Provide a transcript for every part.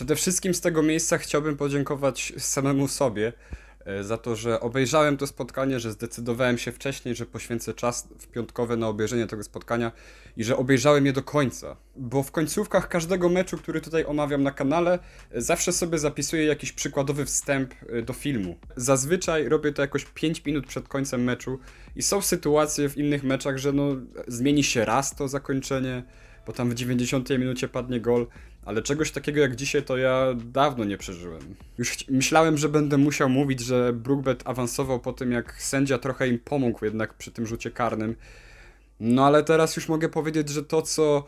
Przede wszystkim z tego miejsca chciałbym podziękować samemu sobie e, za to, że obejrzałem to spotkanie, że zdecydowałem się wcześniej, że poświęcę czas w piątkowe na obejrzenie tego spotkania i że obejrzałem je do końca. Bo w końcówkach każdego meczu, który tutaj omawiam na kanale, zawsze sobie zapisuję jakiś przykładowy wstęp e, do filmu. Zazwyczaj robię to jakoś 5 minut przed końcem meczu i są sytuacje w innych meczach, że no, zmieni się raz to zakończenie, bo tam w 90 minucie padnie gol. Ale czegoś takiego jak dzisiaj to ja dawno nie przeżyłem. Już myślałem, że będę musiał mówić, że Brookbet awansował po tym, jak sędzia trochę im pomógł jednak przy tym rzucie karnym. No ale teraz już mogę powiedzieć, że to co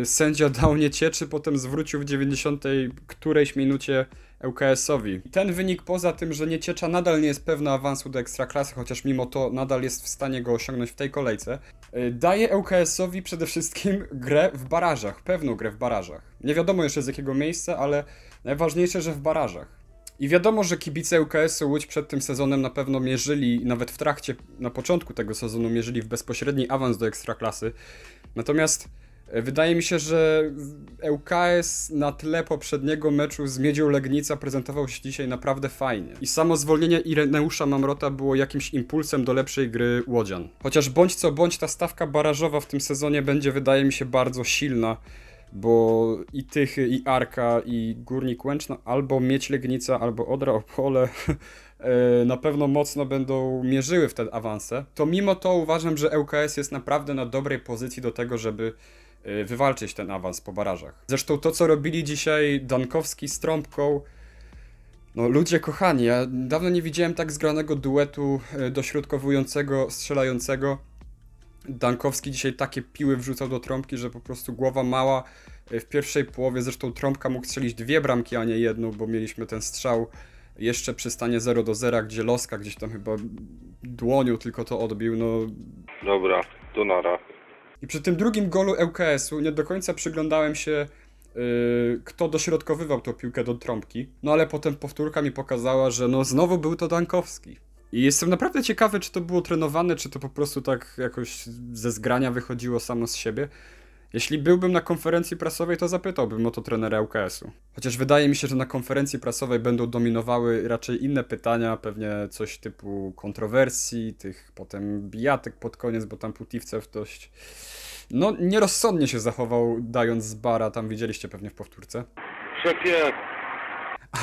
yy, sędzia dał nie cieczy, potem zwrócił w 90 którejś minucie ŁKS-owi. E Ten wynik poza tym, że Nieciecza nadal nie jest pewna awansu do Ekstraklasy, chociaż mimo to nadal jest w stanie go osiągnąć w tej kolejce, e, daje ŁKS-owi e przede wszystkim grę w barażach, pewną grę w barażach. Nie wiadomo jeszcze z jakiego miejsca, ale najważniejsze, że w barażach. I wiadomo, że kibice UKS-u Łódź przed tym sezonem na pewno mierzyli, nawet w trakcie, na początku tego sezonu mierzyli w bezpośredni awans do Ekstraklasy. Natomiast E, wydaje mi się, że ŁKS na tle poprzedniego meczu z Miedzią Legnica prezentował się dzisiaj naprawdę fajnie. I samo zwolnienie Ireneusza Mamrota było jakimś impulsem do lepszej gry Łodzian. Chociaż bądź co bądź ta stawka barażowa w tym sezonie będzie wydaje mi się bardzo silna bo i Tychy, i Arka, i Górnik Łęczna, no, albo Mieć Legnica, albo Odra Opole e, na pewno mocno będą mierzyły w te awanse, to mimo to uważam, że ŁKS e jest naprawdę na dobrej pozycji do tego, żeby e, wywalczyć ten awans po barażach. Zresztą to, co robili dzisiaj Dankowski z Trąbką, no ludzie kochani, ja dawno nie widziałem tak zgranego duetu dośrodkowującego, strzelającego. Dankowski dzisiaj takie piły wrzucał do trąbki, że po prostu głowa mała. E, w pierwszej połowie zresztą trąbka mógł strzelić dwie bramki, a nie jedną, bo mieliśmy ten strzał jeszcze przy stanie 0 do 0, gdzie Loska gdzieś tam chyba dłonią tylko to odbił, no... Dobra, do nara. I przy tym drugim golu ŁKS-u nie do końca przyglądałem się, yy, kto dośrodkowywał tą piłkę do trąbki, no ale potem powtórka mi pokazała, że no znowu był to Dankowski. I jestem naprawdę ciekawy, czy to było trenowane, czy to po prostu tak jakoś ze zgrania wychodziło samo z siebie. Jeśli byłbym na konferencji prasowej, to zapytałbym o to trenera UKS-u. Chociaż wydaje mi się, że na konferencji prasowej będą dominowały raczej inne pytania, pewnie coś typu kontrowersji, tych potem bijatek pod koniec, bo tam w dość... No, nierozsądnie się zachował, dając z bara, tam widzieliście pewnie w powtórce. Szefie!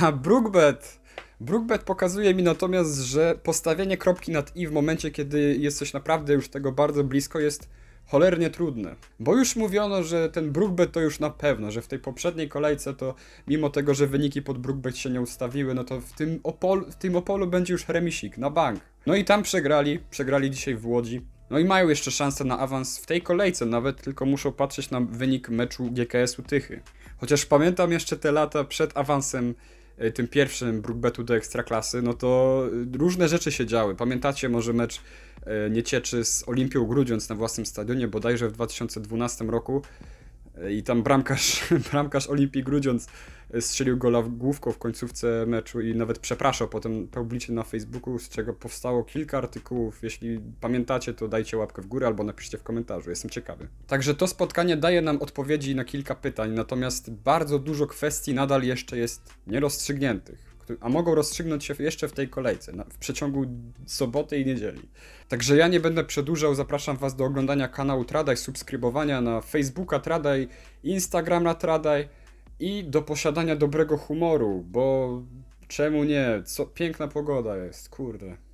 A Brookbet Brookbet pokazuje mi natomiast, że postawienie kropki nad i w momencie, kiedy jesteś naprawdę już tego bardzo blisko, jest cholernie trudne. Bo już mówiono, że ten Brookbet to już na pewno, że w tej poprzedniej kolejce to mimo tego, że wyniki pod Brookbet się nie ustawiły, no to w tym, Opol, w tym Opolu będzie już remisik na bank. No i tam przegrali, przegrali dzisiaj w Łodzi. No i mają jeszcze szansę na awans w tej kolejce, nawet tylko muszą patrzeć na wynik meczu GKS-u Tychy. Chociaż pamiętam jeszcze te lata przed awansem Y, tym pierwszym Brookbetu do Ekstraklasy, no to y, różne rzeczy się działy. Pamiętacie może mecz y, Niecieczy z Olimpią Grudziądz na własnym stadionie, bodajże w 2012 roku, i tam bramkarz, bramkarz Olimpii Grudziądz strzelił gola w główką w końcówce meczu i nawet przepraszał potem publicznie na Facebooku, z czego powstało kilka artykułów. Jeśli pamiętacie, to dajcie łapkę w górę albo napiszcie w komentarzu, jestem ciekawy. Także to spotkanie daje nam odpowiedzi na kilka pytań, natomiast bardzo dużo kwestii nadal jeszcze jest nierozstrzygniętych a mogą rozstrzygnąć się jeszcze w tej kolejce, w przeciągu soboty i niedzieli. Także ja nie będę przedłużał, zapraszam Was do oglądania kanału Tradaj, subskrybowania na Facebooka Tradaj, Instagrama Tradaj i do posiadania dobrego humoru, bo czemu nie? Co, piękna pogoda jest, kurde.